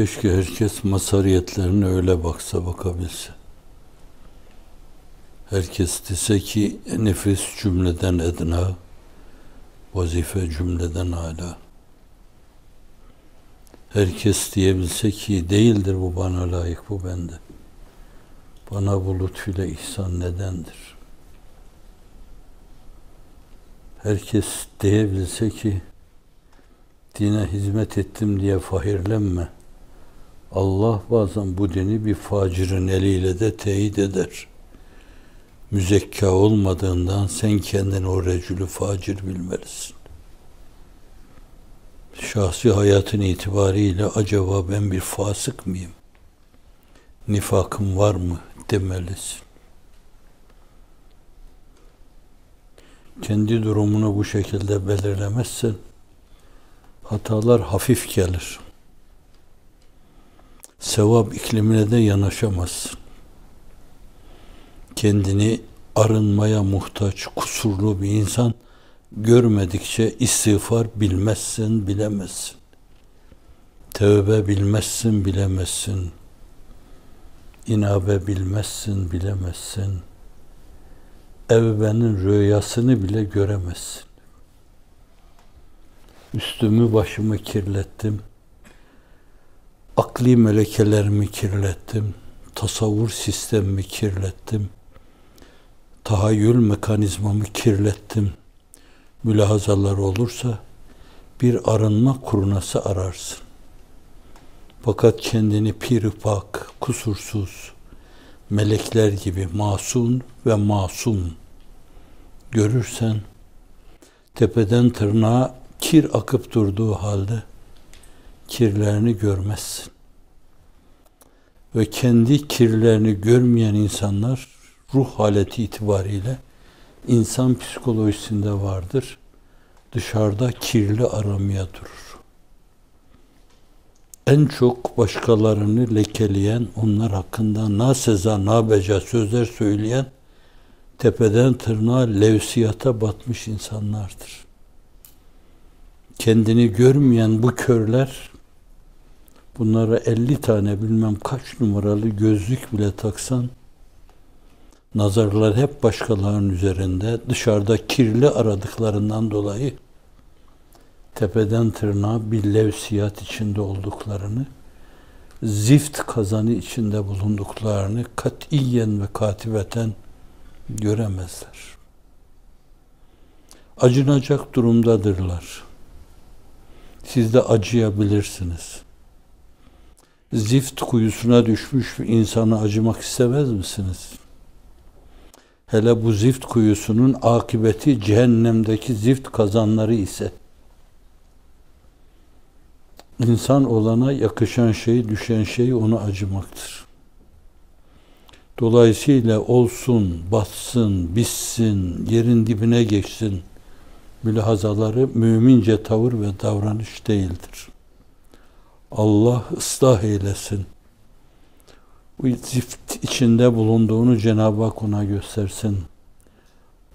Keşke herkes masariyetlerine öyle baksa bakabilse. Herkes dese ki e, nefis cümleden edna, vazife cümleden âlâ. Herkes diyebilse ki değildir bu bana layık, bu bende. Bana bu lütfüyle ihsan nedendir? Herkes diyebilse ki dine hizmet ettim diye fahirlenme.'' Allah bazen bu dini bir facirin eliyle de teyit eder. Müzekka olmadığından sen kendini o recülü facir bilmelisin. Şahsi hayatın itibariyle acaba ben bir fasık mıyım? Nifakım var mı demelisin. Kendi durumunu bu şekilde belirlemezsen hatalar hafif gelir sevap iklimine de yanaşamazsın. Kendini arınmaya muhtaç, kusurlu bir insan görmedikçe istiğfar bilmezsin, bilemezsin. Tevbe bilmezsin, bilemezsin. İnabe bilmezsin, bilemezsin. Evbenin rüyasını bile göremezsin. Üstümü başımı kirlettim. Akli melekelerimi kirlettim, tasavvur sistemimi kirlettim, tahayyül mekanizmamı kirlettim. Mülahazalar olursa bir arınma kurunası ararsın. Fakat kendini piripak, kusursuz, melekler gibi masum ve masum görürsen tepeden tırnağa kir akıp durduğu halde kirlerini görmezsin. Ve kendi kirlerini görmeyen insanlar ruh haleti itibariyle insan psikolojisinde vardır. Dışarıda kirli aramaya durur. En çok başkalarını lekeleyen, onlar hakkında na seza sözler söyleyen, tepeden tırnağa levsiyata batmış insanlardır. Kendini görmeyen bu körler bunlara 50 tane bilmem kaç numaralı gözlük bile taksan nazarlar hep başkalarının üzerinde dışarıda kirli aradıklarından dolayı tepeden tırnağa bir levsiyat içinde olduklarını zift kazanı içinde bulunduklarını katiyen ve katibeten göremezler. Acınacak durumdadırlar. Siz de acıyabilirsiniz zift kuyusuna düşmüş bir insana acımak istemez misiniz? Hele bu zift kuyusunun akıbeti cehennemdeki zift kazanları ise insan olana yakışan şey, düşen şey onu acımaktır. Dolayısıyla olsun, batsın, bitsin, yerin dibine geçsin mülahazaları mümince tavır ve davranış değildir. Allah ıslah eylesin. Bu zift içinde bulunduğunu Cenab-ı Hak ona göstersin.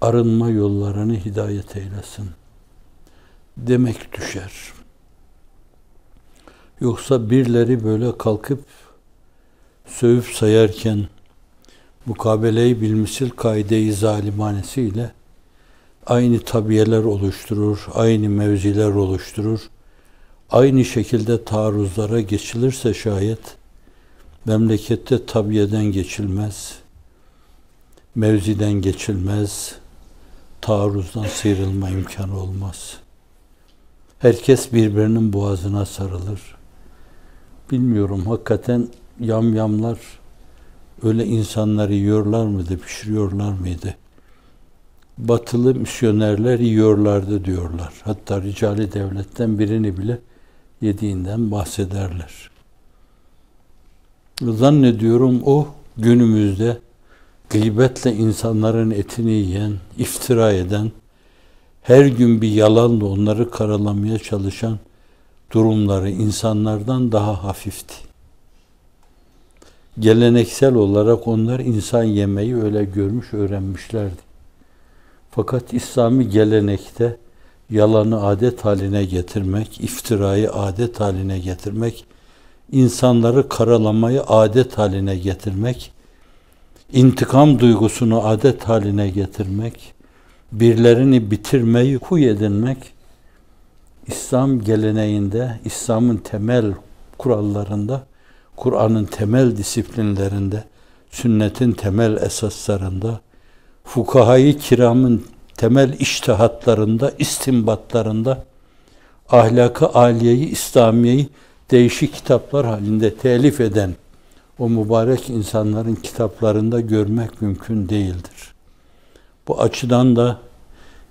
Arınma yollarını hidayet eylesin. Demek düşer. Yoksa birileri böyle kalkıp sövüp sayarken mukabeleyi bilmisil kaide-i zalimanesiyle aynı tabiyeler oluşturur, aynı mevziler oluşturur aynı şekilde taarruzlara geçilirse şayet memlekette tabiyeden geçilmez, mevziden geçilmez, taarruzdan sıyrılma imkanı olmaz. Herkes birbirinin boğazına sarılır. Bilmiyorum hakikaten yamyamlar öyle insanları yiyorlar mıydı, pişiriyorlar mıydı? Batılı misyonerler yiyorlardı diyorlar. Hatta ricali devletten birini bile yediğinden bahsederler. Zannediyorum o günümüzde gıybetle insanların etini yiyen, iftira eden, her gün bir yalanla onları karalamaya çalışan durumları insanlardan daha hafifti. Geleneksel olarak onlar insan yemeyi öyle görmüş, öğrenmişlerdi. Fakat İslami gelenekte yalanı adet haline getirmek, iftirayı adet haline getirmek, insanları karalamayı adet haline getirmek, intikam duygusunu adet haline getirmek, birlerini bitirmeyi huy edinmek, İslam geleneğinde, İslam'ın temel kurallarında, Kur'an'ın temel disiplinlerinde, sünnetin temel esaslarında, fukahayı kiramın temel iştihatlarında, istimbatlarında ahlakı aliyeyi, İslamiyeyi değişik kitaplar halinde telif eden o mübarek insanların kitaplarında görmek mümkün değildir. Bu açıdan da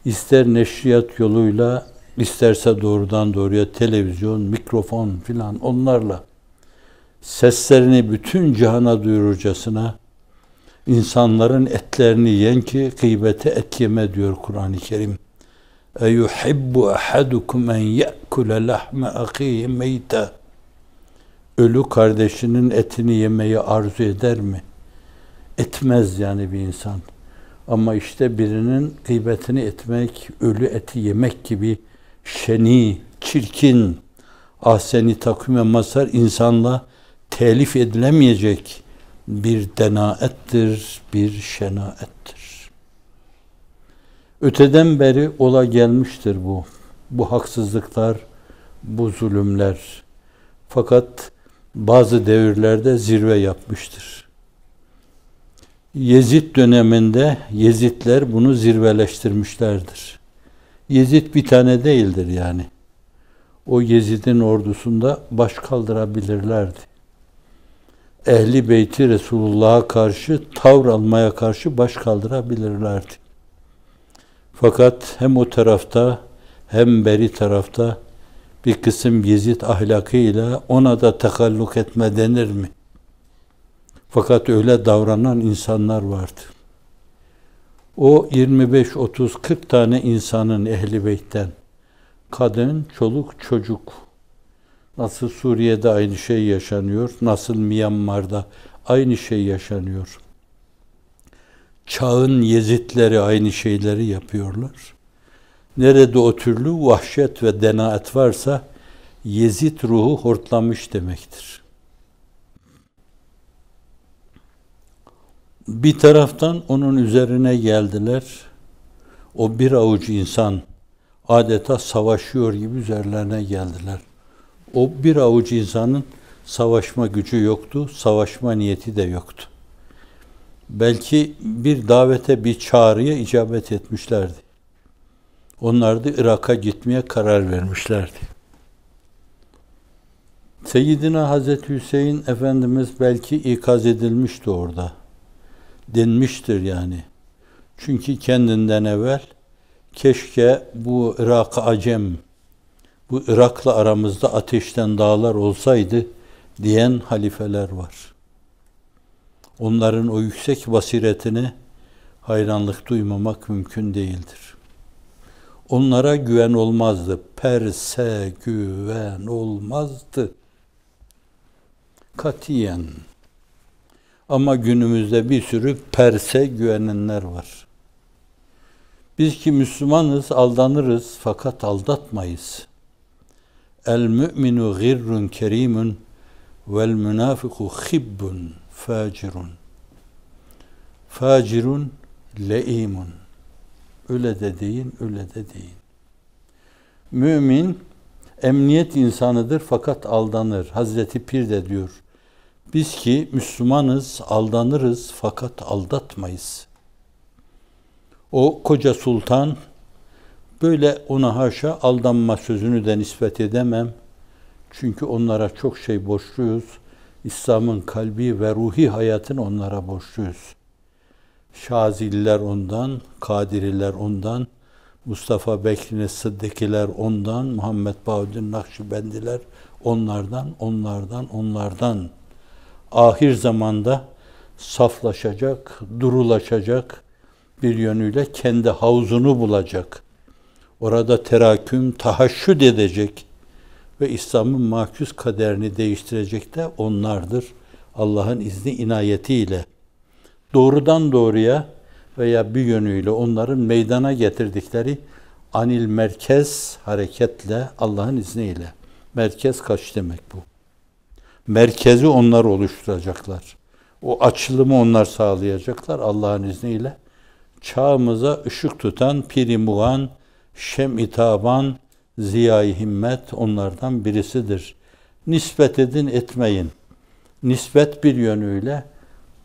ister neşriyat yoluyla isterse doğrudan doğruya televizyon, mikrofon filan onlarla seslerini bütün cihana duyurucasına. İnsanların etlerini yiyen ki gıybete et yeme diyor Kur'an-ı Kerim. اَيُحِبُّ اَحَدُكُمْ اَنْ يَأْكُلَ لَحْمَ اَخِيهِ مَيْتًا Ölü kardeşinin etini yemeyi arzu eder mi? Etmez yani bir insan. Ama işte birinin gıybetini etmek, ölü eti yemek gibi şeni, çirkin, ahseni takvime masar insanla telif edilemeyecek bir denaettir, bir şenaettir. Öteden beri ola gelmiştir bu. Bu haksızlıklar, bu zulümler. Fakat bazı devirlerde zirve yapmıştır. Yezid döneminde Yezidler bunu zirveleştirmişlerdir. Yezid bir tane değildir yani. O Yezid'in ordusunda baş kaldırabilirlerdi ehli beyti Resulullah'a karşı tavır almaya karşı baş kaldırabilirlerdi. Fakat hem o tarafta hem beri tarafta bir kısım Yezid ahlakıyla ona da takalluk etme denir mi? Fakat öyle davranan insanlar vardı. O 25, 30, 40 tane insanın ehli beytten kadın, çoluk, çocuk Nasıl Suriye'de aynı şey yaşanıyor, nasıl Myanmar'da aynı şey yaşanıyor. Çağın Yezitleri aynı şeyleri yapıyorlar. Nerede o türlü vahşet ve denaet varsa Yezit ruhu hortlamış demektir. Bir taraftan onun üzerine geldiler. O bir avuç insan adeta savaşıyor gibi üzerlerine geldiler. O bir avuç insanın savaşma gücü yoktu, savaşma niyeti de yoktu. Belki bir davete, bir çağrıya icabet etmişlerdi. Onlar da Irak'a gitmeye karar vermişlerdi. Seyyidina Hazreti Hüseyin Efendimiz belki ikaz edilmişti orada. Denmiştir yani. Çünkü kendinden evvel keşke bu irak Acem bu Irak'la aramızda ateşten dağlar olsaydı diyen halifeler var. Onların o yüksek basiretine hayranlık duymamak mümkün değildir. Onlara güven olmazdı. Perse güven olmazdı. Katiyen. Ama günümüzde bir sürü Perse güvenenler var. Biz ki Müslümanız aldanırız fakat aldatmayız.'' El mü'minu girrun kerimun vel münafiku hibbun facirun. Facirun leimun. Öyle de deyin, öyle de deyin. Mümin emniyet insanıdır fakat aldanır. Hazreti Pir de diyor. Biz ki Müslümanız, aldanırız fakat aldatmayız. O koca sultan Böyle ona haşa aldanma sözünü de nispet edemem. Çünkü onlara çok şey borçluyuz. İslam'ın kalbi ve ruhi hayatını onlara borçluyuz. Şaziller ondan, Kadiriler ondan, Mustafa Bekri Sıddikiler ondan, Muhammed Bahuddin Nakşibendiler onlardan, onlardan, onlardan. Ahir zamanda saflaşacak, durulaşacak bir yönüyle kendi havuzunu bulacak orada teraküm, tahaşşüd edecek ve İslam'ın mahkûs kaderini değiştirecek de onlardır. Allah'ın izni inayetiyle doğrudan doğruya veya bir yönüyle onların meydana getirdikleri anil merkez hareketle Allah'ın izniyle. Merkez kaç demek bu? Merkezi onlar oluşturacaklar. O açılımı onlar sağlayacaklar Allah'ın izniyle. Çağımıza ışık tutan Piri Muğan, Şem-i Taban, Ziya-i Himmet onlardan birisidir. Nispet edin etmeyin. Nispet bir yönüyle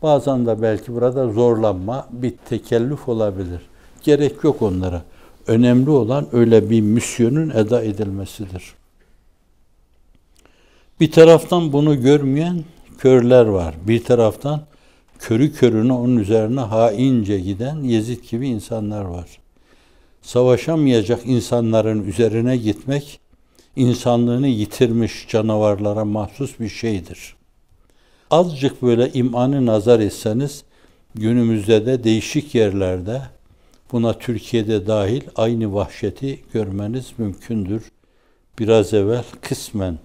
bazen de belki burada zorlanma, bir tekellüf olabilir. Gerek yok onlara. Önemli olan öyle bir misyonun eda edilmesidir. Bir taraftan bunu görmeyen körler var. Bir taraftan körü körüne onun üzerine haince giden Yezid gibi insanlar var savaşamayacak insanların üzerine gitmek insanlığını yitirmiş canavarlara mahsus bir şeydir. Azıcık böyle imanı nazar etseniz günümüzde de değişik yerlerde buna Türkiye'de dahil aynı vahşeti görmeniz mümkündür. Biraz evvel kısmen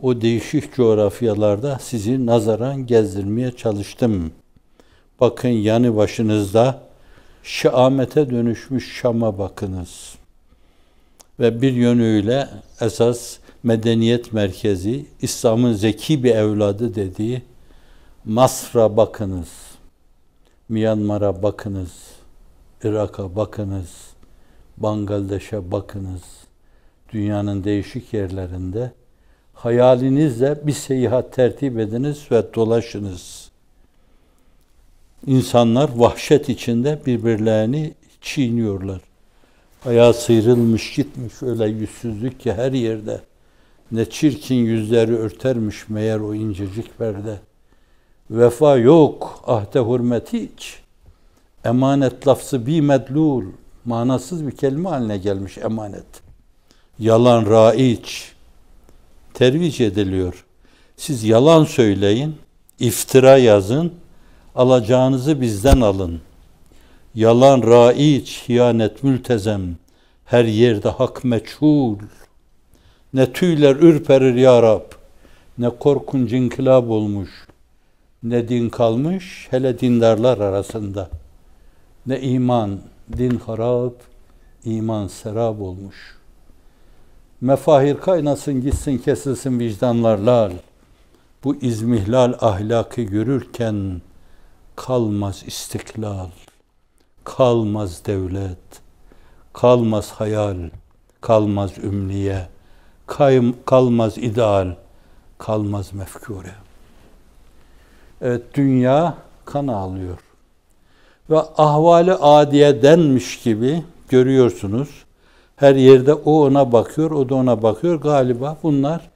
o değişik coğrafyalarda sizi nazaran gezdirmeye çalıştım. Bakın yanı başınızda şamete dönüşmüş Şam'a bakınız. Ve bir yönüyle esas medeniyet merkezi, İslam'ın zeki bir evladı dediği Masr'a bakınız, Myanmar'a bakınız, Irak'a bakınız, Bangladeş'e bakınız. Dünyanın değişik yerlerinde hayalinizle bir seyahat tertip ediniz ve dolaşınız.'' İnsanlar vahşet içinde birbirlerini çiğniyorlar. Ayağı sıyrılmış gitmiş öyle yüzsüzlük ki her yerde. Ne çirkin yüzleri örtermiş meğer o incecik perde. Vefa yok, ahde hürmeti hiç. Emanet lafzı bi medlul, manasız bir kelime haline gelmiş emanet. Yalan raiç, tervic ediliyor. Siz yalan söyleyin, iftira yazın, alacağınızı bizden alın. Yalan raiç, hiyanet mültezem, her yerde hak meçhul. Ne tüyler ürperir ya Rab, ne korkunç inkılap olmuş, ne din kalmış hele dindarlar arasında. Ne iman, din harap, iman serap olmuş. Mefahir kaynasın gitsin kesilsin vicdanlarlar. Bu izmihlal ahlakı görürken kalmaz istiklal, kalmaz devlet, kalmaz hayal, kalmaz ümniye, kalmaz ideal, kalmaz mefkure. Evet, dünya kan ağlıyor. Ve ahvali adiye denmiş gibi görüyorsunuz. Her yerde o ona bakıyor, o da ona bakıyor. Galiba bunlar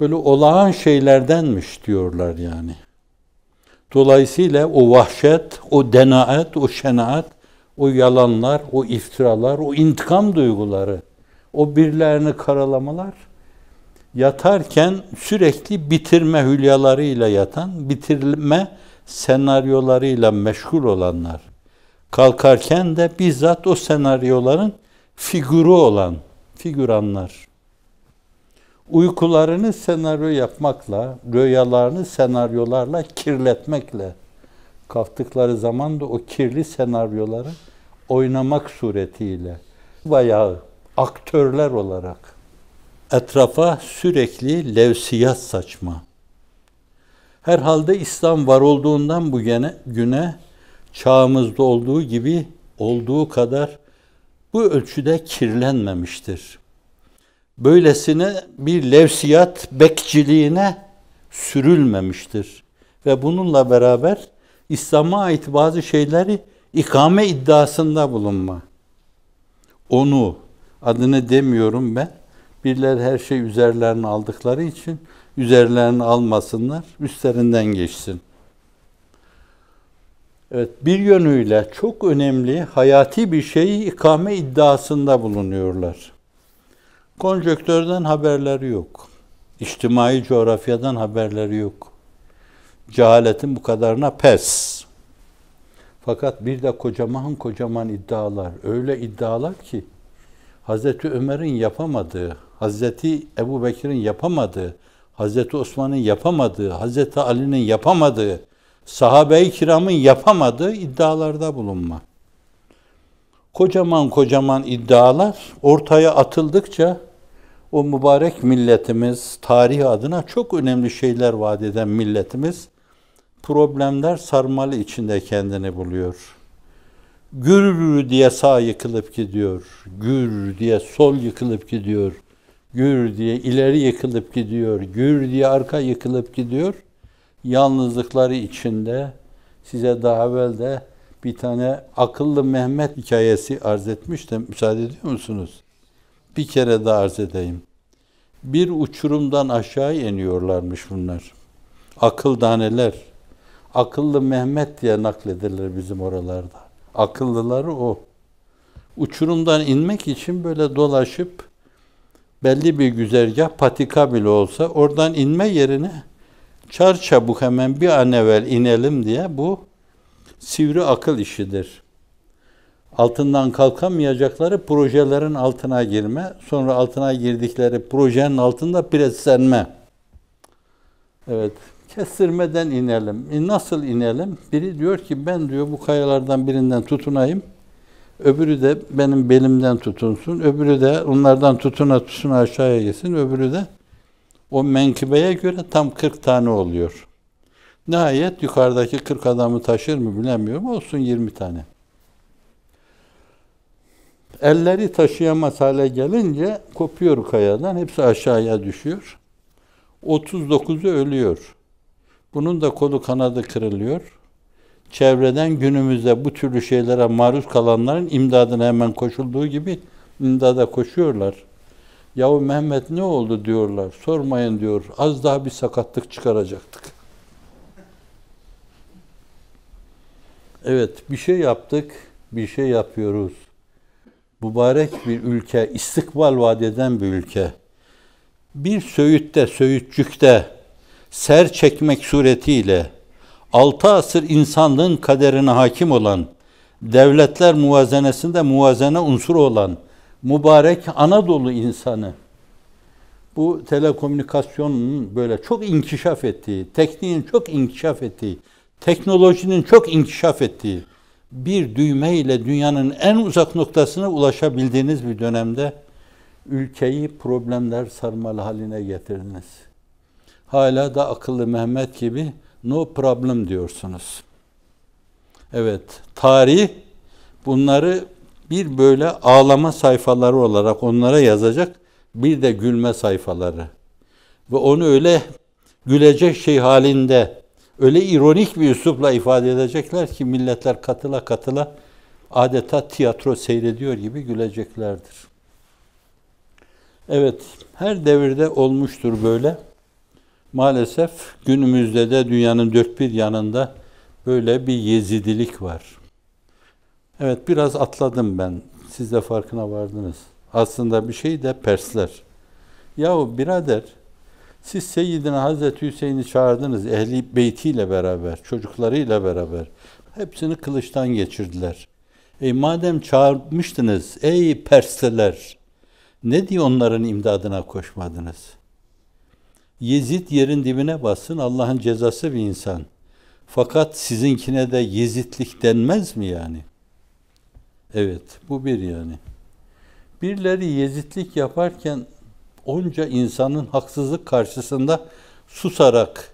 böyle olağan şeylerdenmiş diyorlar yani. Dolayısıyla o vahşet, o denaet, o şenaat, o yalanlar, o iftiralar, o intikam duyguları, o birilerini karalamalar yatarken sürekli bitirme hülyalarıyla yatan, bitirme senaryolarıyla meşgul olanlar. Kalkarken de bizzat o senaryoların figürü olan figüranlar uykularını senaryo yapmakla, rüyalarını senaryolarla kirletmekle kalktıkları zaman da o kirli senaryoları oynamak suretiyle bayağı aktörler olarak etrafa sürekli levsiyat saçma. Herhalde İslam var olduğundan bu güne, güne çağımızda olduğu gibi olduğu kadar bu ölçüde kirlenmemiştir böylesine bir levsiyat bekçiliğine sürülmemiştir. Ve bununla beraber İslam'a ait bazı şeyleri ikame iddiasında bulunma. Onu, adını demiyorum ben, birler her şey üzerlerine aldıkları için üzerlerine almasınlar, üstlerinden geçsin. Evet, bir yönüyle çok önemli hayati bir şeyi ikame iddiasında bulunuyorlar. Konjöktörden haberleri yok. İçtimai coğrafyadan haberleri yok. Cehaletin bu kadarına pes. Fakat bir de kocaman kocaman iddialar. Öyle iddialar ki Hazreti Ömer'in yapamadığı, Hazreti Ebu Bekir'in yapamadığı, Hazreti Osman'ın yapamadığı, Hazreti Ali'nin yapamadığı, sahabe-i kiramın yapamadığı iddialarda bulunma. Kocaman kocaman iddialar ortaya atıldıkça o mübarek milletimiz, tarih adına çok önemli şeyler vaat eden milletimiz problemler sarmalı içinde kendini buluyor. Gür diye sağ yıkılıp gidiyor. Gür diye sol yıkılıp gidiyor. Gür diye ileri yıkılıp gidiyor. Gür diye arka yıkılıp gidiyor. Yalnızlıkları içinde size daha evvel de bir tane akıllı Mehmet hikayesi arz etmiştim. Müsaade ediyor musunuz? bir kere daha arz edeyim. Bir uçurumdan aşağı iniyorlarmış bunlar. Akıl daneler. Akıllı Mehmet diye nakledilir bizim oralarda. Akıllıları o. Uçurumdan inmek için böyle dolaşıp belli bir güzergah patika bile olsa oradan inme yerine çar çabuk hemen bir an evvel inelim diye bu sivri akıl işidir altından kalkamayacakları projelerin altına girme, sonra altına girdikleri projenin altında preslenme. Evet, kestirmeden inelim. E nasıl inelim? Biri diyor ki ben diyor bu kayalardan birinden tutunayım. Öbürü de benim belimden tutunsun. Öbürü de onlardan tutuna tutuna aşağıya gitsin. Öbürü de o menkıbeye göre tam 40 tane oluyor. Nihayet yukarıdaki 40 adamı taşır mı bilemiyorum. Olsun 20 tane. Elleri taşıyamaz hale gelince kopuyor kayadan. Hepsi aşağıya düşüyor. 39'u ölüyor. Bunun da kolu kanadı kırılıyor. Çevreden günümüzde bu türlü şeylere maruz kalanların imdadına hemen koşulduğu gibi imdada koşuyorlar. Yahu Mehmet ne oldu diyorlar. Sormayın diyor. Az daha bir sakatlık çıkaracaktık. Evet bir şey yaptık, bir şey yapıyoruz mübarek bir ülke, istikbal vaat eden bir ülke. Bir söğütte, söğütçükte ser çekmek suretiyle altı asır insanlığın kaderine hakim olan, devletler muvazenesinde muvazene unsuru olan mübarek Anadolu insanı bu telekomünikasyonun böyle çok inkişaf ettiği, tekniğin çok inkişaf ettiği, teknolojinin çok inkişaf ettiği, bir düğme ile dünyanın en uzak noktasına ulaşabildiğiniz bir dönemde ülkeyi problemler sarmalı haline getirdiniz. Hala da akıllı Mehmet gibi no problem diyorsunuz. Evet, tarih bunları bir böyle ağlama sayfaları olarak onlara yazacak, bir de gülme sayfaları. Ve onu öyle gülecek şey halinde öyle ironik bir üslupla ifade edecekler ki milletler katıla katıla adeta tiyatro seyrediyor gibi güleceklerdir. Evet, her devirde olmuştur böyle. Maalesef günümüzde de dünyanın dört bir yanında böyle bir yezidilik var. Evet, biraz atladım ben. Siz de farkına vardınız. Aslında bir şey de Persler. Yahu birader, siz Seyyidina Hazreti Hüseyin'i çağırdınız ehli beytiyle beraber, çocuklarıyla beraber. Hepsini kılıçtan geçirdiler. E madem çağırmıştınız ey Persliler ne diye onların imdadına koşmadınız? Yezid yerin dibine bassın Allah'ın cezası bir insan. Fakat sizinkine de Yezidlik denmez mi yani? Evet bu bir yani. Birileri Yezidlik yaparken onca insanın haksızlık karşısında susarak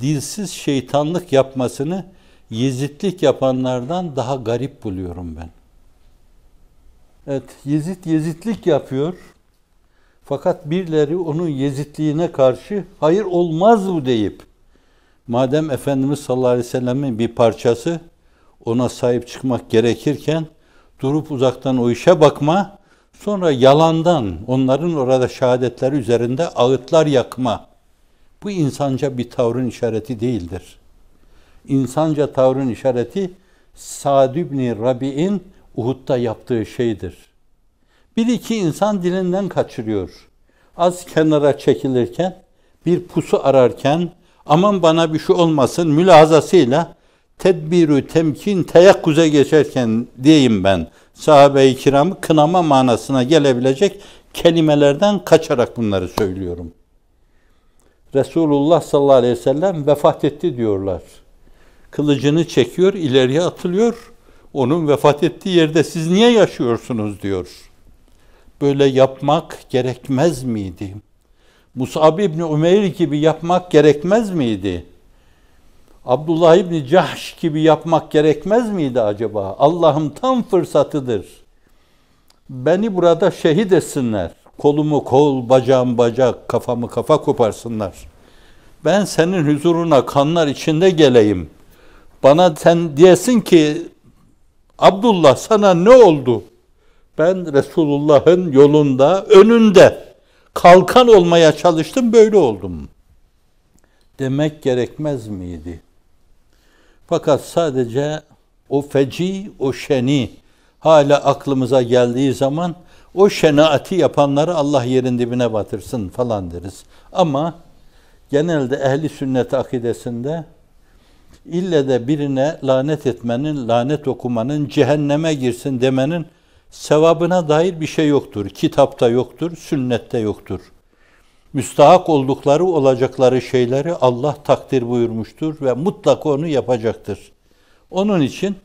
dilsiz şeytanlık yapmasını Yezitlik yapanlardan daha garip buluyorum ben. Evet, yezit Yezitlik yapıyor. Fakat birileri onun Yezitliğine karşı hayır olmaz bu deyip madem Efendimiz sallallahu aleyhi ve sellemin bir parçası ona sahip çıkmak gerekirken durup uzaktan o işe bakma Sonra yalandan onların orada şehadetleri üzerinde ağıtlar yakma. Bu insanca bir tavrın işareti değildir. İnsanca tavrın işareti Sa'd ibn Rabi'in Uhud'da yaptığı şeydir. Bir iki insan dilinden kaçırıyor. Az kenara çekilirken, bir pusu ararken, aman bana bir şey olmasın mülahazasıyla tedbirü temkin teyakkuza geçerken diyeyim ben sahabe-i kiramı kınama manasına gelebilecek kelimelerden kaçarak bunları söylüyorum. Resulullah sallallahu aleyhi ve sellem vefat etti diyorlar. Kılıcını çekiyor, ileriye atılıyor. Onun vefat ettiği yerde siz niye yaşıyorsunuz diyor. Böyle yapmak gerekmez miydi? Musab İbni Umeyr gibi yapmak gerekmez miydi? Abdullah İbni Cahş gibi yapmak gerekmez miydi acaba? Allah'ım tam fırsatıdır. Beni burada şehit etsinler. Kolumu kol, bacağım bacak, kafamı kafa koparsınlar. Ben senin huzuruna kanlar içinde geleyim. Bana sen diyesin ki Abdullah sana ne oldu? Ben Resulullah'ın yolunda, önünde kalkan olmaya çalıştım, böyle oldum. Demek gerekmez miydi? Fakat sadece o feci, o şeni hala aklımıza geldiği zaman o şenaati yapanları Allah yerin dibine batırsın falan deriz. Ama genelde ehli sünnet akidesinde ille de birine lanet etmenin, lanet okumanın, cehenneme girsin demenin sevabına dair bir şey yoktur. Kitapta yoktur, sünnette yoktur müstahak oldukları olacakları şeyleri Allah takdir buyurmuştur ve mutlaka onu yapacaktır. Onun için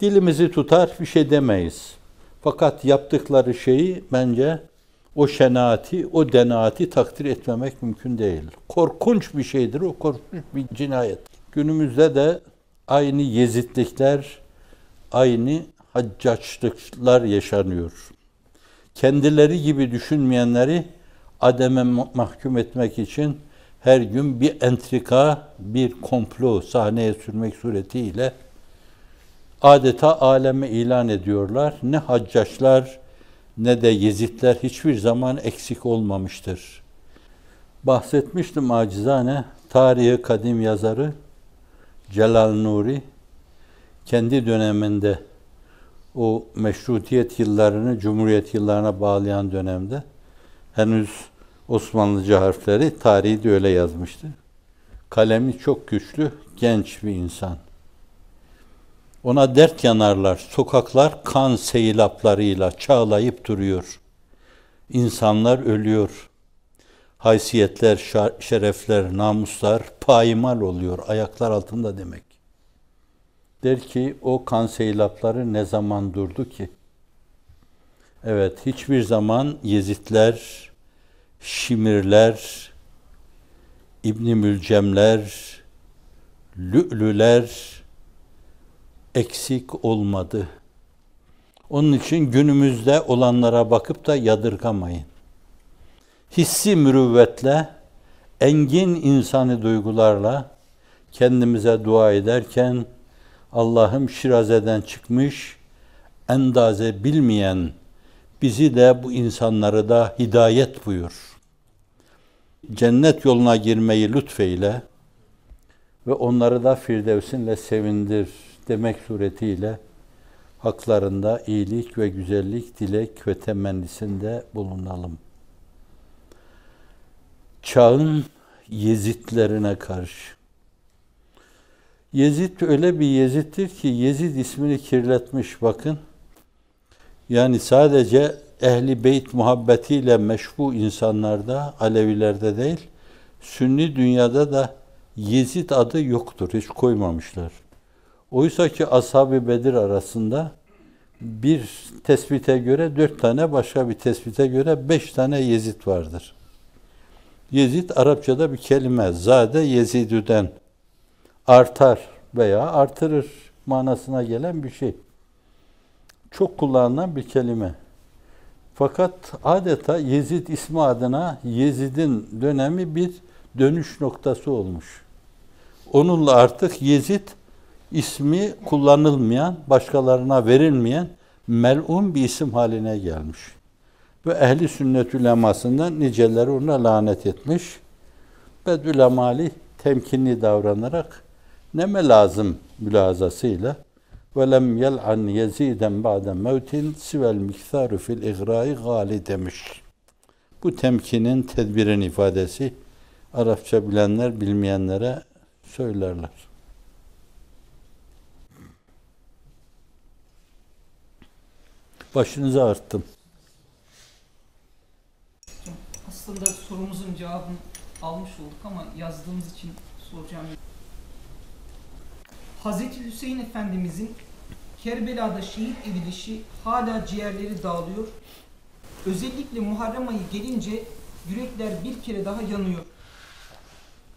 dilimizi tutar bir şey demeyiz. Fakat yaptıkları şeyi bence o şenaati, o denaati takdir etmemek mümkün değil. Korkunç bir şeydir, o korkunç bir cinayet. Günümüzde de aynı yezitlikler, aynı haccaçlıklar yaşanıyor. Kendileri gibi düşünmeyenleri ademe mahkum etmek için her gün bir entrika, bir komplo sahneye sürmek suretiyle adeta aleme ilan ediyorlar. Ne haccaçlar ne de yezitler hiçbir zaman eksik olmamıştır. Bahsetmiştim acizane tarihi kadim yazarı Celal Nuri kendi döneminde o meşrutiyet yıllarını cumhuriyet yıllarına bağlayan dönemde henüz Osmanlıca harfleri tarihi de öyle yazmıştı. Kalemi çok güçlü, genç bir insan. Ona dert yanarlar, sokaklar kan seylaplarıyla çağlayıp duruyor. İnsanlar ölüyor. Haysiyetler, şerefler, namuslar paymal oluyor, ayaklar altında demek. Der ki o kan seylapları ne zaman durdu ki? Evet, hiçbir zaman Yezitler, Şimirler, İbni Mülcemler, Lü'lüler eksik olmadı. Onun için günümüzde olanlara bakıp da yadırgamayın. Hissi mürüvvetle, engin insani duygularla kendimize dua ederken Allah'ım şirazeden çıkmış, endaze bilmeyen bizi de bu insanları da hidayet buyur. Cennet yoluna girmeyi lütfeyle ve onları da Firdevsinle sevindir demek suretiyle haklarında iyilik ve güzellik dilek ve temennisinde bulunalım. Çağın Yezitlerine karşı. yezit öyle bir yezittir ki yezit ismini kirletmiş bakın. Yani sadece ehli beyt muhabbetiyle meşbu insanlarda, Alevilerde değil, Sünni dünyada da Yezid adı yoktur, hiç koymamışlar. Oysa ki Ashab-ı Bedir arasında bir tespite göre dört tane, başka bir tespite göre beş tane Yezid vardır. Yezid Arapçada bir kelime. Zade Yezidü'den artar veya artırır manasına gelen bir şey çok kullanılan bir kelime. Fakat adeta Yezid ismi adına Yezid'in dönemi bir dönüş noktası olmuş. Onunla artık Yezid ismi kullanılmayan, başkalarına verilmeyen melun bir isim haline gelmiş. Ve ehli sünnet ülemasından niceleri ona lanet etmiş. Bedül Amali temkinli davranarak neme lazım mülazasıyla ve lem yel'an yeziden ba'de mevtin sivel miktaru fil igra'i gali demiş. Bu temkinin tedbirin ifadesi Arapça bilenler bilmeyenlere söylerler. Başınıza arttım. Aslında sorumuzun cevabını almış olduk ama yazdığımız için soracağım. Hazreti Hüseyin Efendimizin Kerbela'da şehit edilişi hala ciğerleri dağılıyor. Özellikle Muharrem ayı gelince yürekler bir kere daha yanıyor.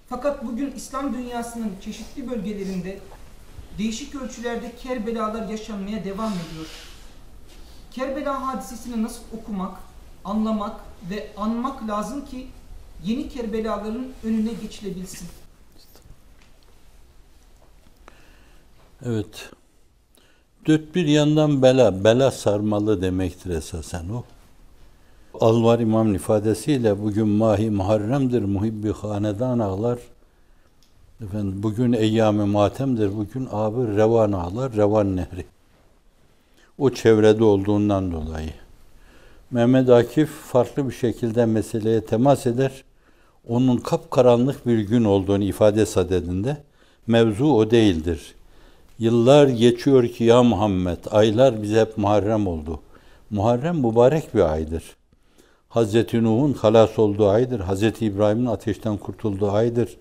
Fakat bugün İslam dünyasının çeşitli bölgelerinde değişik ölçülerde Kerbelalar yaşanmaya devam ediyor. Kerbela hadisesini nasıl okumak, anlamak ve anmak lazım ki yeni Kerbelaların önüne geçilebilsin. Evet. Dört bir yandan bela, bela sarmalı demektir esasen o. Alvar İmam'ın ifadesiyle bugün mahi muharremdir, muhibbi hanedan ağlar. Efendim, bugün eyyam matemdir, bugün abi revan ağlar, revan nehri. O çevrede olduğundan dolayı. Mehmet Akif farklı bir şekilde meseleye temas eder. Onun kapkaranlık bir gün olduğunu ifade sadedinde mevzu o değildir. Yıllar geçiyor ki ya Muhammed, aylar bize hep Muharrem oldu. Muharrem mübarek bir aydır. Hazreti Nuh'un halas olduğu aydır. Hazreti İbrahim'in ateşten kurtulduğu aydır.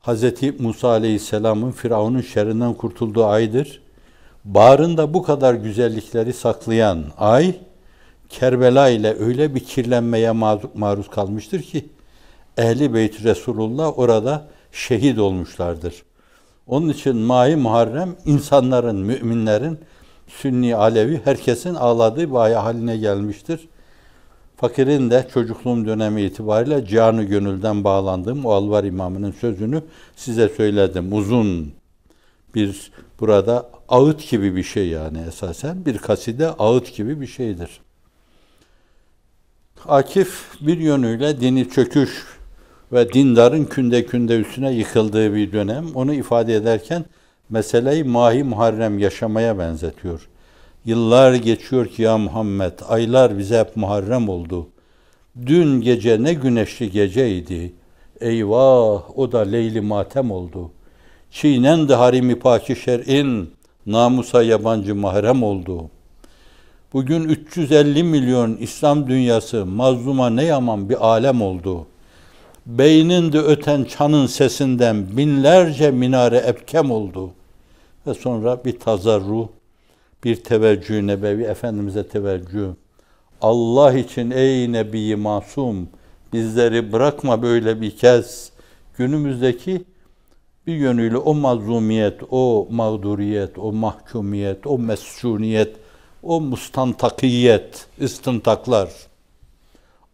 Hazreti Musa Aleyhisselam'ın Firavun'un şerrinden kurtulduğu aydır. Bağrında bu kadar güzellikleri saklayan ay, Kerbela ile öyle bir kirlenmeye maruz kalmıştır ki, Ehli Beyt Resulullah orada şehit olmuşlardır. Onun için Mahi Muharrem insanların, müminlerin, Sünni, Alevi herkesin ağladığı bayi haline gelmiştir. Fakirin de çocukluğum dönemi itibariyle canı gönülden bağlandığım o Alvar İmamının sözünü size söyledim. Uzun bir burada ağıt gibi bir şey yani esasen bir kaside ağıt gibi bir şeydir. Akif bir yönüyle dini çöküş ve dindarın künde künde üstüne yıkıldığı bir dönem. Onu ifade ederken meseleyi mahi Muharrem yaşamaya benzetiyor. Yıllar geçiyor ki ya Muhammed, aylar bize hep Muharrem oldu. Dün gece ne güneşli geceydi. Eyvah o da leyli matem oldu. Çiğnen de harimi paki şer'in namusa yabancı mahrem oldu. Bugün 350 milyon İslam dünyası mazluma ne yaman bir alem oldu.'' beyninde öten çanın sesinden binlerce minare epkem oldu. Ve sonra bir tazarru, bir teveccüh nebevi, Efendimiz'e teveccüh. Allah için ey Nebi masum, bizleri bırakma böyle bir kez. Günümüzdeki bir yönüyle o mazlumiyet, o mağduriyet, o mahkumiyet, o mescuniyet, o mustantakiyet, istintaklar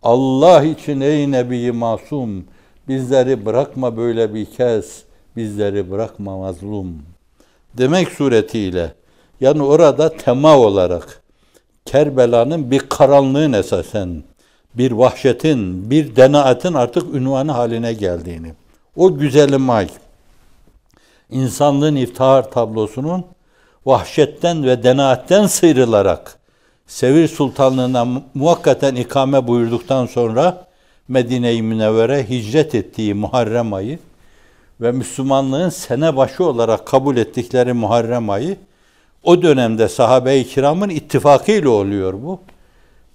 Allah için ey Nebi Masum bizleri bırakma böyle bir kez, bizleri bırakma mazlum. Demek suretiyle yani orada tema olarak Kerbela'nın bir karanlığın esasen, bir vahşetin, bir denaatin artık ünvanı haline geldiğini. O güzelim ay, insanlığın iftihar tablosunun vahşetten ve denaatten sıyrılarak Sevir Sultanlığına muhakkaten ikame buyurduktan sonra Medine-i Münevvere hicret ettiği Muharrem ayı ve Müslümanlığın sene başı olarak kabul ettikleri Muharrem ayı o dönemde sahabe-i kiramın ittifakıyla oluyor bu.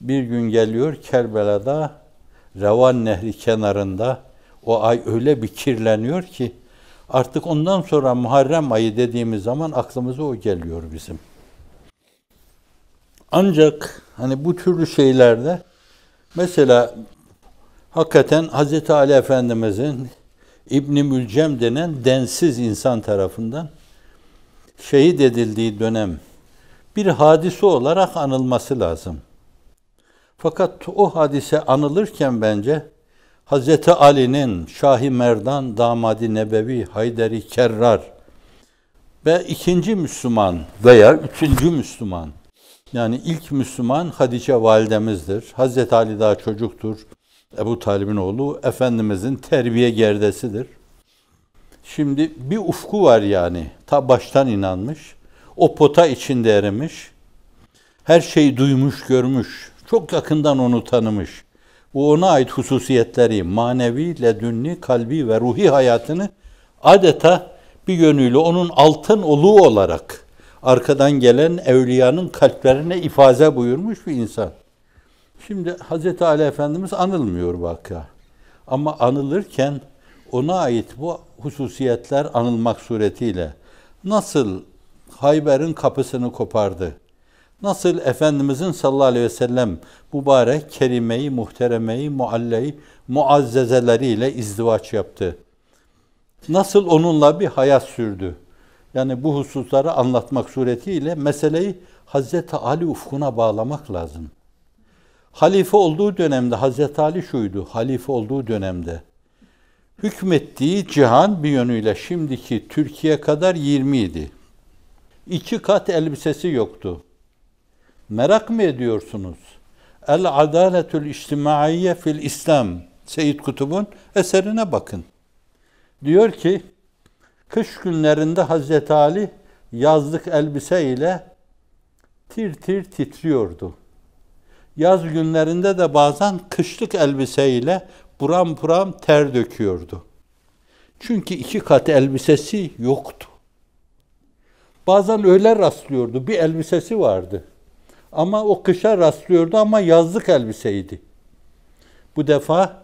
Bir gün geliyor Kerbela'da Revan Nehri kenarında o ay öyle bir kirleniyor ki artık ondan sonra Muharrem ayı dediğimiz zaman aklımıza o geliyor bizim. Ancak hani bu türlü şeylerde mesela hakikaten Hz. Ali Efendimiz'in İbn Mülcem denen densiz insan tarafından şehit edildiği dönem bir hadise olarak anılması lazım. Fakat o hadise anılırken bence Hz. Ali'nin Şahi Merdan, Damadi Nebevi, Hayderi Kerrar ve ikinci Müslüman veya üçüncü Müslüman yani ilk Müslüman Hadice validemizdir. Hazreti Ali daha çocuktur. Ebu Talib'in oğlu Efendimizin terbiye gerdesidir. Şimdi bir ufku var yani. Ta baştan inanmış. O pota içinde erimiş. Her şeyi duymuş, görmüş. Çok yakından onu tanımış. Bu ona ait hususiyetleri, manevi, ledünni, kalbi ve ruhi hayatını adeta bir yönüyle onun altın oluğu olarak arkadan gelen evliyanın kalplerine ifaze buyurmuş bir insan. Şimdi Hz. Ali Efendimiz anılmıyor vaka. Ama anılırken ona ait bu hususiyetler anılmak suretiyle nasıl Hayber'in kapısını kopardı, nasıl Efendimizin sallallahu aleyhi ve sellem mübarek kerimeyi, muhteremeyi, mualleyi, muazzezeleriyle izdivaç yaptı, nasıl onunla bir hayat sürdü, yani bu hususları anlatmak suretiyle meseleyi Hazreti Ali ufkuna bağlamak lazım. Halife olduğu dönemde Hazreti Ali şuydu. Halife olduğu dönemde hükmettiği cihan bir yönüyle şimdiki Türkiye kadar 20 idi. İki kat elbisesi yoktu. Merak mı ediyorsunuz? El Adaletül İçtimaiye fil İslam Seyyid Kutub'un eserine bakın. Diyor ki Kış günlerinde Hazreti Ali yazlık elbise ile tir tir titriyordu. Yaz günlerinde de bazen kışlık elbise ile buram buram ter döküyordu. Çünkü iki kat elbisesi yoktu. Bazen öyle rastlıyordu. Bir elbisesi vardı. Ama o kışa rastlıyordu ama yazlık elbiseydi. Bu defa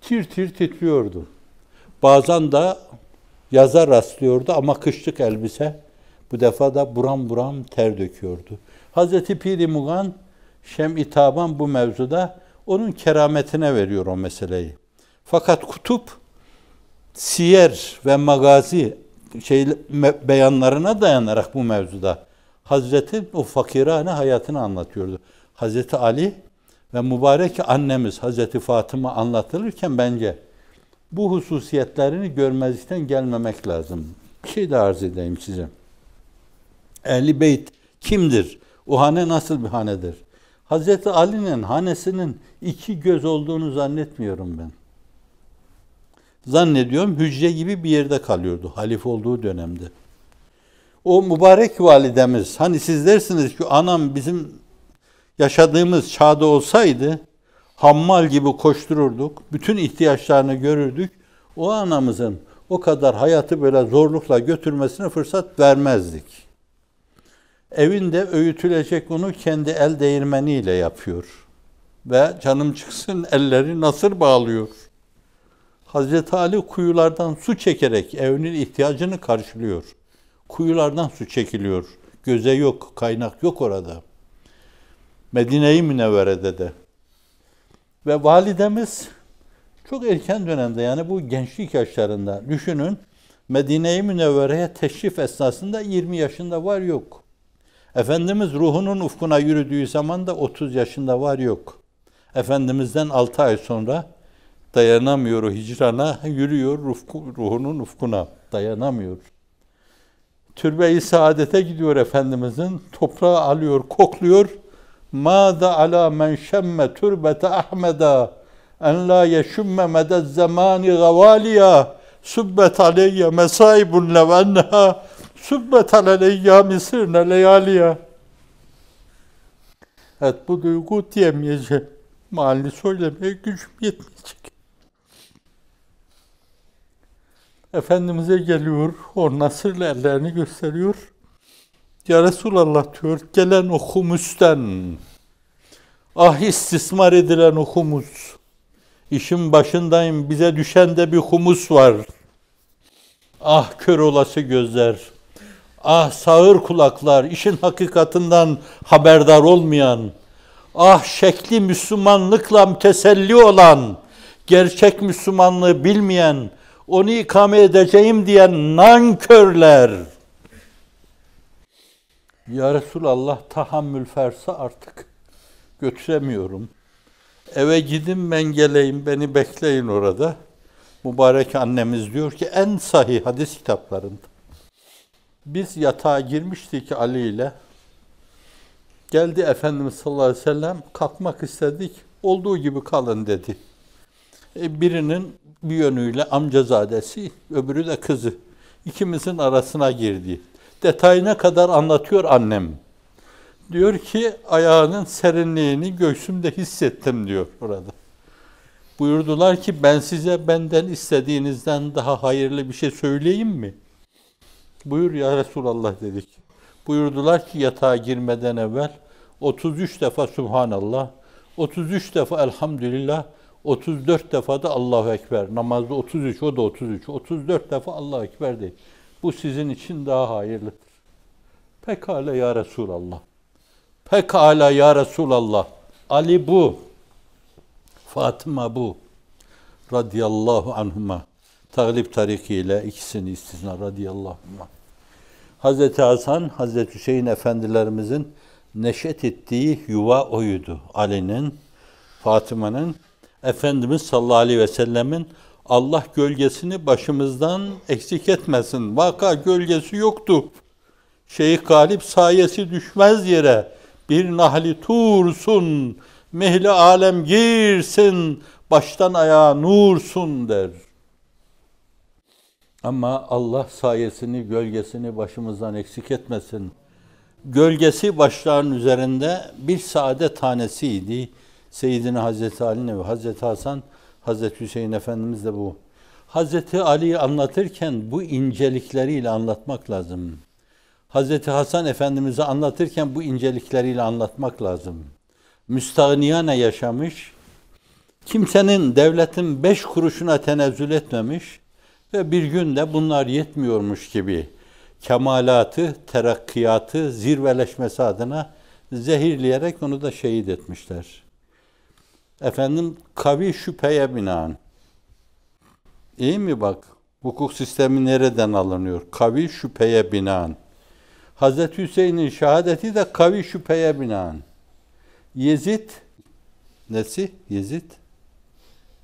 tir tir titriyordu. Bazen de Yaza rastlıyordu ama kışlık elbise bu defa da buram buram ter döküyordu. Hazreti Piri Mugan Şem-i bu mevzuda onun kerametine veriyor o meseleyi. Fakat kutup siyer ve magazi şey beyanlarına dayanarak bu mevzuda Hazreti o fakirane hayatını anlatıyordu. Hazreti Ali ve mübarek annemiz Hazreti Fatıma anlatılırken bence bu hususiyetlerini görmezlikten gelmemek lazım. Bir şey de arz edeyim size. Ehli Beyt kimdir? O hane nasıl bir hanedir? Hazreti Ali'nin hanesinin iki göz olduğunu zannetmiyorum ben. Zannediyorum hücre gibi bir yerde kalıyordu halif olduğu dönemde. O mübarek validemiz, hani siz dersiniz ki anam bizim yaşadığımız çağda olsaydı hammal gibi koştururduk. Bütün ihtiyaçlarını görürdük. O anamızın o kadar hayatı böyle zorlukla götürmesine fırsat vermezdik. Evinde öğütülecek onu kendi el değirmeniyle yapıyor. Ve canım çıksın elleri nasır bağlıyor. Hazreti Ali kuyulardan su çekerek evinin ihtiyacını karşılıyor. Kuyulardan su çekiliyor. Göze yok, kaynak yok orada. Medine-i Münevvere'de de ve validemiz çok erken dönemde yani bu gençlik yaşlarında düşünün Medine-i Münevvere'ye teşrif esnasında 20 yaşında var yok. Efendimiz ruhunun ufkuna yürüdüğü zaman da 30 yaşında var yok. Efendimiz'den 6 ay sonra dayanamıyor hicrana, yürüyor ruhku, ruhunun ufkuna, dayanamıyor. Türbe-i saadete gidiyor Efendimiz'in, toprağı alıyor, kokluyor, Mâze ala men şemme türbete Ahmeda en la yeşümme medez zemani gavaliya sübbet aleyye mesaibun levenneha sübbet aleyya misirne leyaliya. Evet bu duygu diyemeyeceğim. Mahallini söylemeye gücüm yetmeyecek. Efendimiz'e geliyor, o nasırla ellerini gösteriyor. Ya Resulallah diyor, gelen o humusten, ah istismar edilen o humus, işin başındayım, bize düşen de bir humus var. Ah kör olası gözler, ah sağır kulaklar, işin hakikatinden haberdar olmayan, ah şekli Müslümanlıkla müteselli olan, gerçek Müslümanlığı bilmeyen, onu ikame edeceğim diyen nankörler.'' Ya Resulallah tahammül fersa artık götüremiyorum. Eve gidin ben geleyim beni bekleyin orada. Mübarek annemiz diyor ki en sahih hadis kitaplarında. Biz yatağa girmiştik Ali ile. Geldi Efendimiz sallallahu aleyhi ve sellem kalkmak istedik. Olduğu gibi kalın dedi. E, birinin bir yönüyle amcazadesi, öbürü de kızı. İkimizin arasına girdi detayına kadar anlatıyor annem. Diyor ki ayağının serinliğini göğsümde hissettim diyor orada. Buyurdular ki ben size benden istediğinizden daha hayırlı bir şey söyleyeyim mi? Buyur ya Resulallah dedik. Buyurdular ki yatağa girmeden evvel 33 defa Subhanallah, 33 defa Elhamdülillah, 34 defa da Allahu Ekber. Namazda 33, o da 33. 34 defa Allahu Ekber dedik. Bu sizin için daha hayırlıdır. Pekala ya Resulallah. Pekala ya Resulallah. Ali bu. Fatıma bu. Radiyallahu anhuma. Taglip tarihiyle ikisini istisna radiyallahu anhuma. Hazreti Hasan, Hazreti Hüseyin efendilerimizin neşet ettiği yuva oydu. Ali'nin, Fatıma'nın, Efendimiz sallallahu aleyhi ve sellemin Allah gölgesini başımızdan eksik etmesin. Vaka gölgesi yoktu. Şeyh Galip sayesi düşmez yere. Bir nahli tursun, mehli alem girsin, baştan ayağa nursun der. Ama Allah sayesini, gölgesini başımızdan eksik etmesin. Gölgesi başların üzerinde bir saadet tanesiydi. Seyyidine Hazreti Ali ve Hazreti Hasan Hazreti Hüseyin Efendimiz de bu. Hazreti Ali'yi anlatırken bu incelikleriyle anlatmak lazım. Hazreti Hasan Efendimiz'i anlatırken bu incelikleriyle anlatmak lazım. Müstahniyane yaşamış, kimsenin devletin beş kuruşuna tenezzül etmemiş ve bir gün de bunlar yetmiyormuş gibi kemalatı, terakkiyatı, zirveleşmesi adına zehirleyerek onu da şehit etmişler.'' efendim kavi şüpheye binaen. İyi mi bak? Hukuk sistemi nereden alınıyor? Kavi şüpheye binaen. Hazreti Hüseyin'in şehadeti de kavi şüpheye binaen. Yezid nesi? Yezid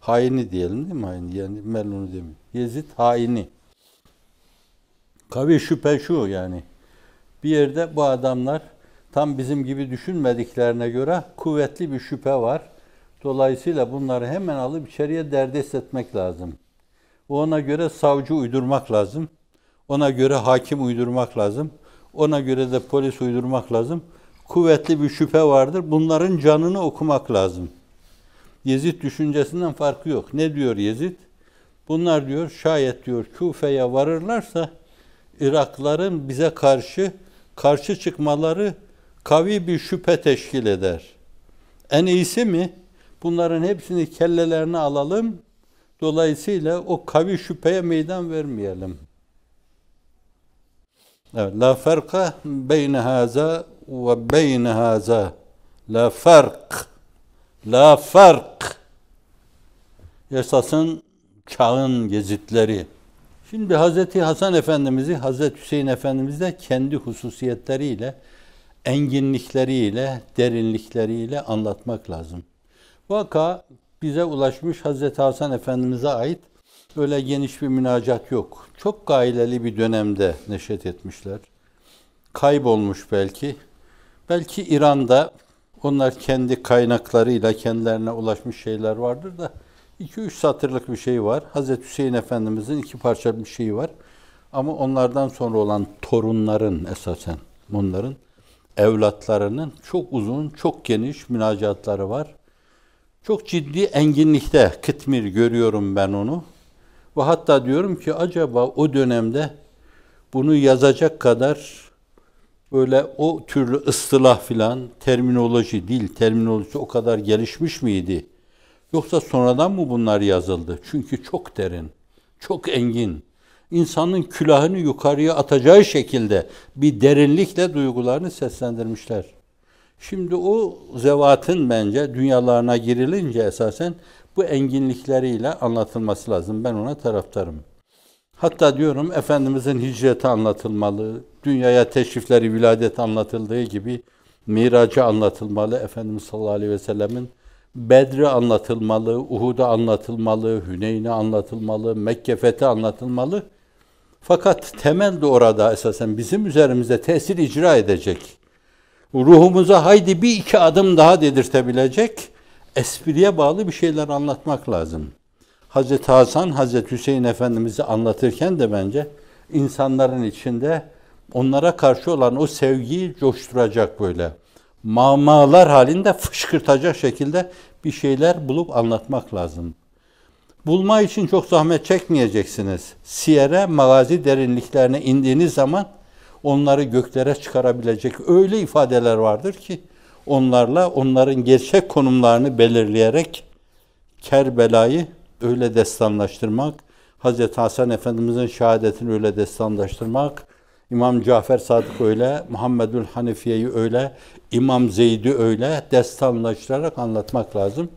haini diyelim değil mi? Haini yani melunu demiyor. Yezid haini. Kavi şüphe şu yani. Bir yerde bu adamlar tam bizim gibi düşünmediklerine göre kuvvetli bir şüphe var. Dolayısıyla bunları hemen alıp içeriye derdest etmek lazım. Ona göre savcı uydurmak lazım. Ona göre hakim uydurmak lazım. Ona göre de polis uydurmak lazım. Kuvvetli bir şüphe vardır. Bunların canını okumak lazım. Yezid düşüncesinden farkı yok. Ne diyor Yezid? Bunlar diyor şayet diyor Küfe'ye varırlarsa Irakların bize karşı karşı çıkmaları kavi bir şüphe teşkil eder. En iyisi mi? Bunların hepsini kellelerini alalım. Dolayısıyla o kavi şüpheye meydan vermeyelim. Evet, la farka beyne haza ve beyne haza. La fark. La fark. Esasın çağın gezitleri. Şimdi Hz. Hasan Efendimiz'i Hz. Hüseyin Efendimiz de kendi hususiyetleriyle, enginlikleriyle, derinlikleriyle anlatmak lazım. Vaka bize ulaşmış Hazreti Hasan Efendimiz'e ait öyle geniş bir münacat yok. Çok gaileli bir dönemde neşet etmişler. Kaybolmuş belki. Belki İran'da onlar kendi kaynaklarıyla kendilerine ulaşmış şeyler vardır da 2-3 satırlık bir şey var. Hazreti Hüseyin Efendimiz'in iki parça bir şeyi var. Ama onlardan sonra olan torunların esasen bunların evlatlarının çok uzun, çok geniş münacatları var. Çok ciddi enginlikte kıtmir görüyorum ben onu. Ve hatta diyorum ki acaba o dönemde bunu yazacak kadar böyle o türlü ıstılah filan terminoloji, dil terminoloji o kadar gelişmiş miydi? Yoksa sonradan mı bunlar yazıldı? Çünkü çok derin, çok engin. İnsanın külahını yukarıya atacağı şekilde bir derinlikle duygularını seslendirmişler. Şimdi o zevatın bence dünyalarına girilince esasen bu enginlikleriyle anlatılması lazım. Ben ona taraftarım. Hatta diyorum Efendimizin hicreti anlatılmalı, dünyaya teşrifleri, viladet anlatıldığı gibi miracı anlatılmalı, Efendimiz sallallahu aleyhi ve sellemin Bedri anlatılmalı, uhudu anlatılmalı, Hüneyn'e anlatılmalı, Mekke fethi anlatılmalı. Fakat temel de orada esasen bizim üzerimize tesir icra edecek ruhumuza haydi bir iki adım daha dedirtebilecek espriye bağlı bir şeyler anlatmak lazım. Hazreti Hasan, Hazreti Hüseyin Efendimiz'i anlatırken de bence insanların içinde onlara karşı olan o sevgiyi coşturacak böyle. Mamalar halinde fışkırtacak şekilde bir şeyler bulup anlatmak lazım. Bulma için çok zahmet çekmeyeceksiniz. Siyere, magazi derinliklerine indiğiniz zaman onları göklere çıkarabilecek öyle ifadeler vardır ki onlarla onların gerçek konumlarını belirleyerek Kerbela'yı öyle destanlaştırmak, Hz. Hasan Efendimiz'in şehadetini öyle destanlaştırmak, İmam Cafer Sadık öyle, Muhammedül Hanifiye'yi öyle, İmam Zeyd'i öyle destanlaştırarak anlatmak lazım.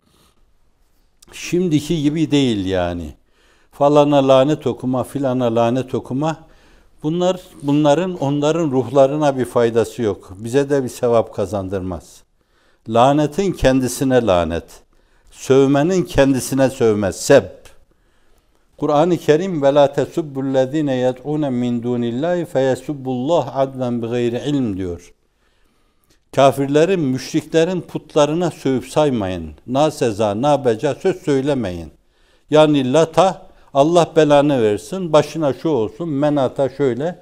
Şimdiki gibi değil yani. Falana lanet okuma, filana lanet okuma Bunlar, bunların onların ruhlarına bir faydası yok. Bize de bir sevap kazandırmaz. Lanetin kendisine lanet. Sövmenin kendisine sövme. Seb. Kur'an-ı Kerim ve la tesubbullezine yed'une min dunillahi feyesubbullah adven bi gayri ilm diyor. Kafirlerin, müşriklerin putlarına sövüp saymayın. Na seza, na beca söz söylemeyin. Yani lata Allah belanı versin, başına şu olsun, Menat'a şöyle,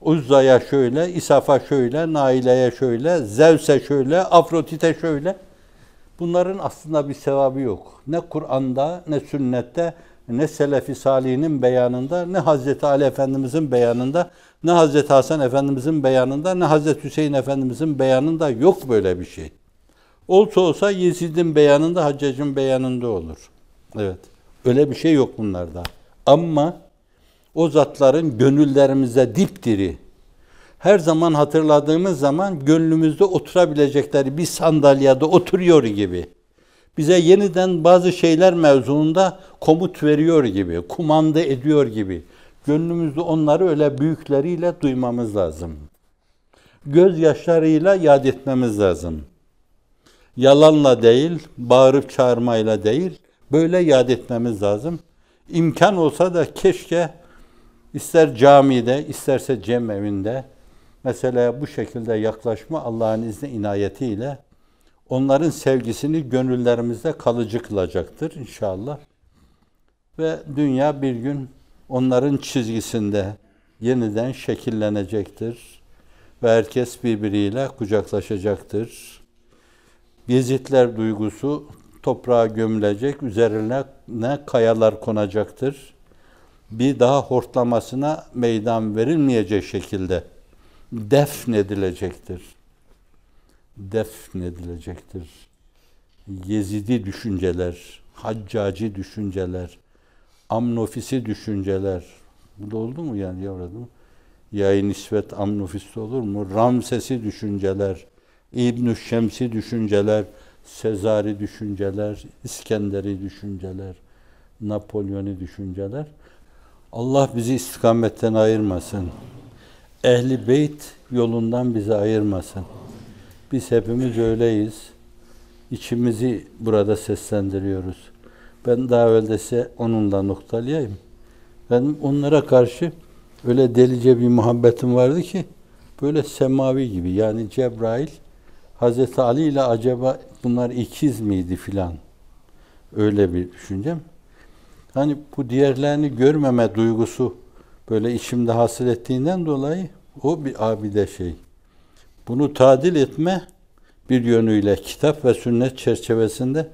Uzza'ya şöyle, İsaf'a şöyle, Naile'ye şöyle, zevse şöyle, Afrodit'e şöyle. Bunların aslında bir sevabı yok. Ne Kur'an'da, ne sünnette, ne Selefi Salih'in beyanında, ne Hazreti Ali Efendimiz'in beyanında, ne Hazreti Hasan Efendimiz'in beyanında, ne Hazreti Hüseyin Efendimiz'in beyanında yok böyle bir şey. Olsa olsa Yezid'in beyanında, Haccac'ın beyanında olur. Evet. Öyle bir şey yok bunlarda. Ama o zatların gönüllerimize dipdiri, her zaman hatırladığımız zaman gönlümüzde oturabilecekleri bir sandalyede oturuyor gibi. Bize yeniden bazı şeyler mevzuunda komut veriyor gibi, kumanda ediyor gibi. Gönlümüzde onları öyle büyükleriyle duymamız lazım. Gözyaşlarıyla yad etmemiz lazım. Yalanla değil, bağırıp çağırmayla değil, Böyle yad etmemiz lazım. İmkan olsa da keşke ister camide, isterse cem evinde meseleye bu şekilde yaklaşma Allah'ın izni inayetiyle onların sevgisini gönüllerimizde kalıcı kılacaktır inşallah. Ve dünya bir gün onların çizgisinde yeniden şekillenecektir. Ve herkes birbiriyle kucaklaşacaktır. Yezitler duygusu toprağa gömülecek, üzerine ne kayalar konacaktır. Bir daha hortlamasına meydan verilmeyecek şekilde defnedilecektir. Defnedilecektir. Yezidi düşünceler, haccaci düşünceler, amnofisi düşünceler. Bu da oldu mu yani yavrum? Yayı isvet amnofisi olur mu? Ramsesi düşünceler, i̇bn Şemsi düşünceler, Sezari düşünceler, İskender'i düşünceler, Napolyon'i düşünceler. Allah bizi istikametten ayırmasın. Ehli beyt yolundan bizi ayırmasın. Biz hepimiz öyleyiz. İçimizi burada seslendiriyoruz. Ben daha evvel de size onunla noktalayayım. Ben onlara karşı öyle delice bir muhabbetim vardı ki böyle semavi gibi yani Cebrail Hazreti Ali ile acaba bunlar ikiz miydi filan öyle bir düşüncem. Hani bu diğerlerini görmeme duygusu böyle içimde hasıl ettiğinden dolayı o bir abide şey. Bunu tadil etme bir yönüyle kitap ve sünnet çerçevesinde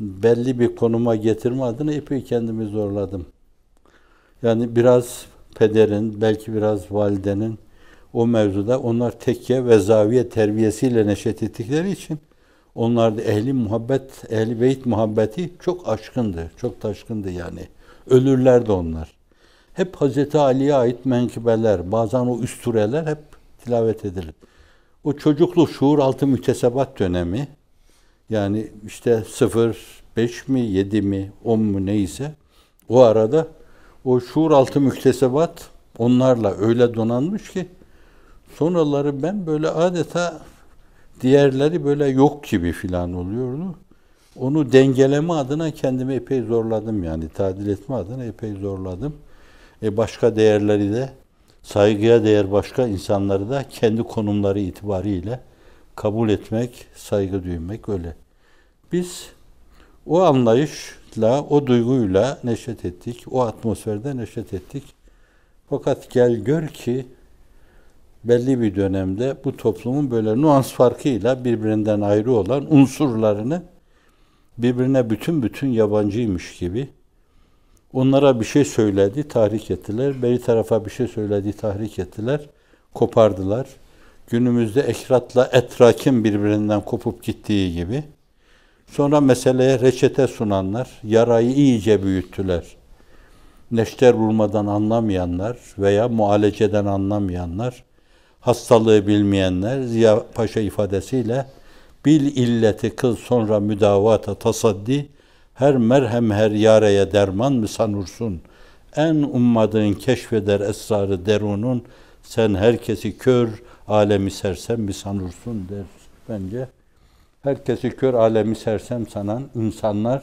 belli bir konuma getirme adına epey kendimi zorladım. Yani biraz pederin, belki biraz validenin o mevzuda onlar tekke ve zaviye terbiyesiyle neşet ettikleri için Onlarda ehli muhabbet, ehli beyt muhabbeti çok aşkındı, çok taşkındı yani. Ölürlerdi onlar. Hep Hazreti Ali'ye ait menkibeler, bazen o üstüreler hep tilavet edilir. O çocuklu şuur altı mütesebat dönemi, yani işte sıfır, beş mi, yedi mi, on mu neyse, o arada o şuur altı müktesebat onlarla öyle donanmış ki sonraları ben böyle adeta Diğerleri böyle yok gibi filan oluyordu. Onu dengeleme adına kendimi epey zorladım yani tadil etme adına epey zorladım. E başka değerleri de saygıya değer başka insanları da kendi konumları itibariyle kabul etmek, saygı duymak öyle. Biz o anlayışla, o duyguyla neşet ettik. O atmosferde neşet ettik. Fakat gel gör ki belli bir dönemde bu toplumun böyle nuans farkıyla birbirinden ayrı olan unsurlarını birbirine bütün bütün yabancıymış gibi onlara bir şey söyledi, tahrik ettiler. Beri tarafa bir şey söyledi, tahrik ettiler. Kopardılar. Günümüzde ekratla etrakin birbirinden kopup gittiği gibi. Sonra meseleye reçete sunanlar, yarayı iyice büyüttüler. Neşter vurmadan anlamayanlar veya mualeceden anlamayanlar, hastalığı bilmeyenler Ziya Paşa ifadesiyle bil illeti kıl sonra müdavata tasaddi her merhem her yareye derman mı sanursun en ummadığın keşfeder esrarı derunun sen herkesi kör alemi sersem mi sanursun der bence herkesi kör alemi sersem sanan insanlar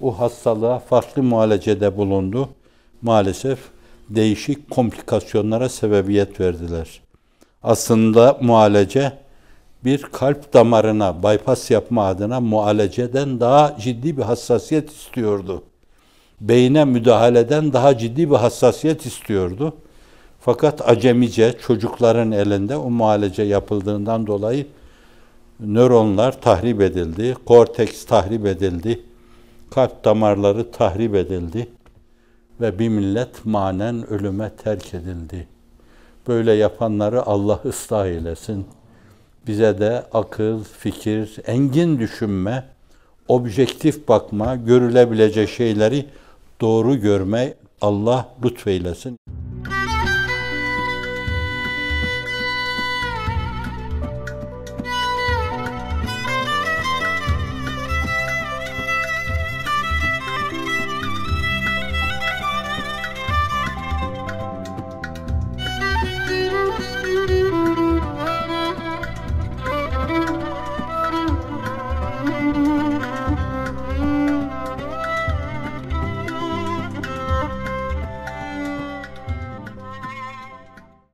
o hastalığa farklı muhalecede bulundu. Maalesef değişik komplikasyonlara sebebiyet verdiler aslında muhalece bir kalp damarına bypass yapma adına muhaleceden daha ciddi bir hassasiyet istiyordu. Beyne müdahaleden daha ciddi bir hassasiyet istiyordu. Fakat acemice çocukların elinde o muhalece yapıldığından dolayı nöronlar tahrip edildi, korteks tahrip edildi, kalp damarları tahrip edildi ve bir millet manen ölüme terk edildi. Böyle yapanları Allah ıslah eylesin. Bize de akıl, fikir, engin düşünme, objektif bakma, görülebilecek şeyleri doğru görme Allah lütfeylesin.